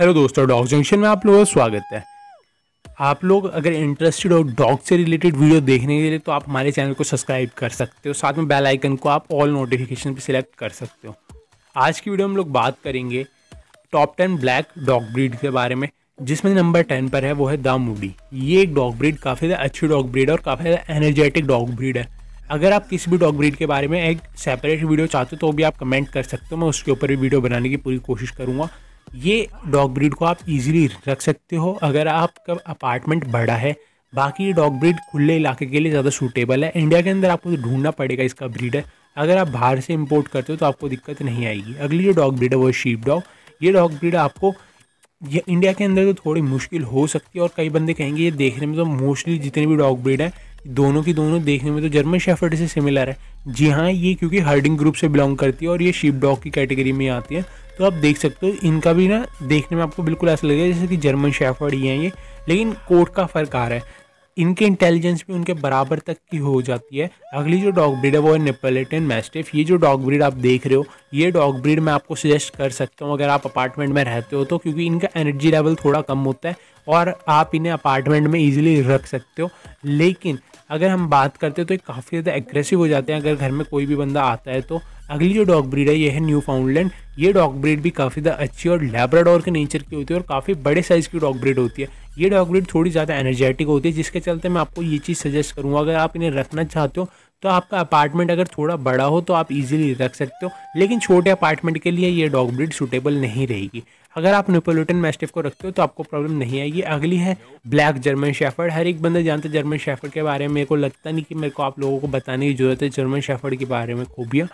hello दोस्तों dog junction में आप लोगों का स्वागत है आप लोग अगर इंटरेस्टेड हो डॉग से रिलेटेड वीडियो देखने के लिए तो आप हमारे चैनल को सब्सक्राइब कर सकते हो साथ में बेल आइकन को आप ऑल नोटिफिकेशन पर सिलेक्ट कर सकते हो आज की वीडियो में हम लोग बात करेंगे top ten black dog breed के बारे में जिसमें नंबर टेन पर है वो है द मूडी ये एक डॉग ब्रीड काफ़ी ज़्यादा अच्छी डॉग ब्रीड है और काफ़ी ज़्यादा एनर्जेटिक डॉग ब्रीड है अगर आप किसी भी डॉग ब्रीड के बारे में एक सेपरेट वीडियो चाहते हो तो भी आप कमेंट कर सकते हो मैं उसके ऊपर भी वीडियो बनाने की पूरी कोशिश करूँगा ये डॉग ब्रीड को आप इजीली रख सकते हो अगर आपका अपार्टमेंट बड़ा है बाकी ये डॉग ब्रीड खुले इलाके के लिए ज़्यादा सूटेबल है इंडिया के अंदर आपको तो ढूंढना पड़ेगा इसका है अगर आप बाहर से इम्पोर्ट करते हो तो आपको दिक्कत नहीं आएगी अगली जो डॉग ब्रीड है वो शीप डॉग ये डॉग ब्रीड आपको ये इंडिया के अंदर तो थोड़ी मुश्किल हो सकती है और कई बंदे कहेंगे ये देखने में तो मोस्टली जितने भी डॉग ब्रीड हैं दोनों की दोनों देखने में तो जर्मन शेफर्ड से सिमिलर है जी हाँ ये क्योंकि हर्डिंग ग्रुप से बिलोंग करती है और ये शिप डॉग की कैटेगरी में आती है तो आप देख सकते हो इनका भी ना देखने में आपको बिल्कुल ऐसा लगेगा जैसे कि जर्मन शेफर्ड ही हैं ये लेकिन कोट का फ़र्क आ रहा है इनके इंटेलिजेंस भी उनके बराबर तक की हो जाती है अगली जो डॉग ब्रीड है वो है नेपोलेटन मैस्टिफ ये जो डॉग ब्रीड आप देख रहे हो ये डॉग ब्रीड मैं आपको सजेस्ट कर सकता हूँ अगर आप अपार्टमेंट में रहते हो तो क्योंकि इनका एनर्जी लेवल थोड़ा कम होता है और आप इन्हें अपार्टमेंट में ईजिली रख सकते हो लेकिन अगर हम बात करते हैं तो ये काफ़ी ज़्यादा एग्रेसिव हो जाते हैं अगर घर में कोई भी बंदा आता है तो अगली जो डॉग ब्रीड है ये है न्यू फाउंडलैंड ये डॉग ब्रीड भी काफ़ी ज़्यादा अच्छी और लेब्राडोर के नेचर की होती है और काफ़ी बड़े साइज़ की डॉग ब्रीड होती है ये डॉग ब्रीड थोड़ी ज़्यादा एनर्जेटिक होती है जिसके चलते मैं आपको ये चीज़ सजेस्ट करूँगा अगर आप इन्हें रखना चाहते हो तो आपका अपार्टमेंट अगर थोड़ा बड़ा हो तो आप इजीली रख सकते हो लेकिन छोटे अपार्टमेंट के लिए ये डॉग ब्रीड सुटेबल नहीं रहेगी अगर आप न्यूपोलिटन मैस्टिफ को रखते हो तो आपको प्रॉब्लम नहीं आएगी अगली है ब्लैक जर्मन शेफर्ड हर एक बंदा जानता है जर्मन शेफर्ड के बारे में मेरे को लगता नहीं कि मेरे को आप लोगों को बताने की जरूरत है जर्मन शेफर्ड के बारे में खूबियाँ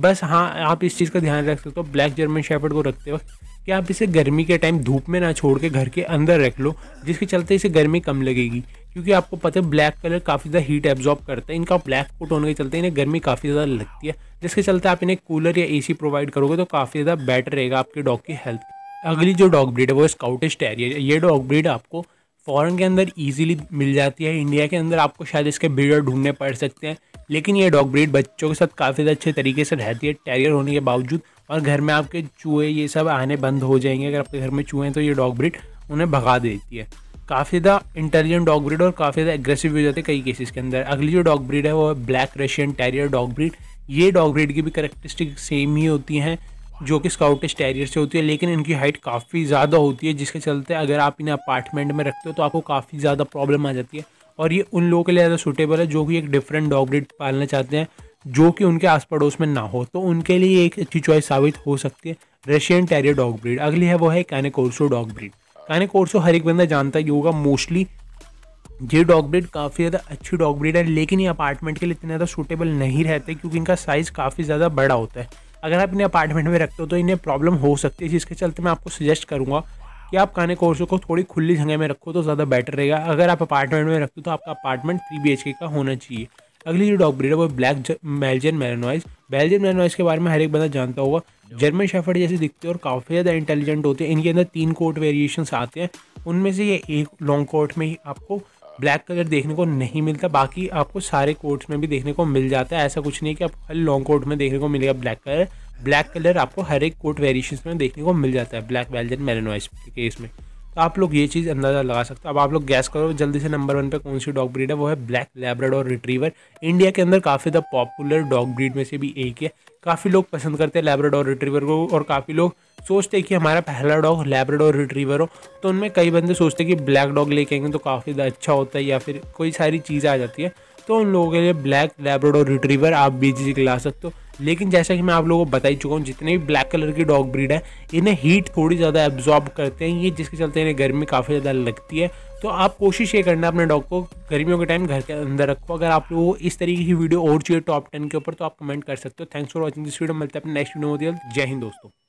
बस हाँ आप इस चीज़ का ध्यान रख सकते हो ब्लैक जर्मन शेफर्ड को रखते वक्त कि आप इसे गर्मी के टाइम धूप में ना छोड़ के घर के अंदर रख लो जिसके चलते इसे गर्मी कम लगेगी क्योंकि आपको पता है ब्लैक कलर काफ़ी ज़्यादा हीट एब्जॉर्ब करता है इनका ब्लैक कोट होने के चलते इन्हें गर्मी काफ़ी ज़्यादा लगती है जिसके चलते आप इन्हें कूलर या एसी प्रोवाइड करोगे तो काफ़ी ज़्यादा बेटर रहेगा आपके डॉग की हेल्थ अगली जो डॉग ब्रीड है वो स्काउटिश टेरियर ये डॉग ब्रीड आपको फ़ॉरेन के अंदर इजीली मिल जाती है इंडिया के अंदर आपको शायद इसके ब्रीडर ढूंढने पड़ सकते हैं लेकिन ये डॉग ब्रीड बच्चों के साथ काफ़ी अच्छे तरीके से रहती है टैरियर होने के बावजूद और घर में आपके चूहे ये सब आने बंद हो जाएंगे अगर आपके घर में चूहे हैं तो ये डॉग ब्रीड उन्हें भगा देती है काफ़ी ज़्यादा इंटेलिजेंट डॉग ब्रीड और काफ़ी ज़्यादा एग्रेसिव भी हो जाते हैं कई केसेस के अंदर अगली जो डॉग ब्रीड है वो है black Russian terrier dog breed ये डॉग ब्रीड की भी करेक्टरिस्टिक सेम ही होती हैं जो कि स्काउटिश टेरियर से होती है लेकिन इनकी हाइट काफ़ी ज़्यादा होती है जिसके चलते अगर आप इन्हें अपार्टमेंट में रखते हो तो आपको काफ़ी ज़्यादा प्रॉब्लम आ जाती है और ये उन लोगों के लिए ज़्यादा सूटेबल है जो कि एक डिफरेंट डॉग ब्रिड पालना चाहते हैं जो कि उनके आस पड़ोस में ना हो तो उनके लिए एक अच्छी चॉइस साबित हो सकती है रशियन टेरियर डॉग ब्रिड अगली है वो है कैनेकोर्सो डॉग ब्रिड कैनेकोर्सो हर एक बंदा जानता ही होगा मोस्टली ये डॉग ब्रिड काफ़ी ज़्यादा अच्छी डॉग ब्रिड है लेकिन ये अपार्टमेंट के लिए इतने ज़्यादा सूटेबल नहीं रहते क्योंकि इनका साइज़ काफ़ी ज़्यादा बड़ा होता है अगर आप इन्हें अपार्टमेंट में रखते हो तो इन्हें प्रॉब्लम हो सकती है जिसके चलते मैं आपको सजेस्ट करूँगा कि आप खाने कोर्सों को थोड़ी खुली जगह में रखो तो ज़्यादा बेटर रहेगा अगर आप अपार्टमेंट में रखते हो तो आपका अपार्टमेंट थ्री बी का होना चाहिए अगली जो डॉग ब्रीड है वो black Belgian Malinois Belgian Malinois के बारे में हर एक बंदा जानता होगा जर्मन शेफर्ड जैसे दिखते हैं और काफ़ी ज़्यादा इंटेलिजेंट होते हैं इनके अंदर तीन कोट वेरिएशंस आते हैं उनमें से ये एक लॉन्ग कोट में ही आपको ब्लैक कलर देखने को नहीं मिलता बाकी आपको सारे कोट्स में भी देखने को मिल जाता है ऐसा कुछ नहीं कि आपको हर लॉन्ग कोट में देखने को मिलेगा ब्लैक कलर ब्लैक कलर आपको हर एक कोट वेरिएशन में देखने को मिल जाता है ब्लैक वेल्जन मेरेनोइस के केस में तो आप लोग ये चीज़ अंदाज़ा लगा सकते हो अब आप लोग गैस करो जल्दी से नंबर वन पे कौन सी डॉग ब्रीड है वो है ब्लैक लेब्रेड और रिट्रीवर इंडिया के अंदर काफ़ी ज़्यादा पॉपुलर डॉग ब्रीड में से भी एक है काफ़ी लोग पसंद करते हैं लेब्रेड और रिट्रीवर को और काफ़ी लोग सोचते हैं कि हमारा पहला डॉग लेब्रेड और रिट्रीवर हो तो उनमें कई बंदे सोचते हैं कि ब्लैक डॉग लेके आएंगे तो काफ़ी ज़्यादा अच्छा होता है या फिर कोई सारी चीज़ें आ जाती है तो उन लोगों के लिए ब्लैक लेबरडो रिट्रीवर आप बीजी के ला सकते हो लेकिन जैसा कि मैं आप लोगों को बता ही चुका हूँ जितने भी ब्लैक कलर की डॉग ब्रीड है इन्हें हीट थोड़ी ज़्यादा एब्जॉर्ब करते हैं ये जिसके चलते इन्हें गर्मी काफ़ी ज़्यादा लगती है तो आप कोशिश ये करना अपने डॉग को गर्मियों के टाइम घर के अंदर रखो अगर आप लोगों को इस तरीके की वीडियो और चाहिए टॉप टेन के ऊपर तो आप कमेंट कर सकते हो thanks for watching this video मिलते हैं अपने नेक्स्ट वीडियो में जय हिंद दोस्तों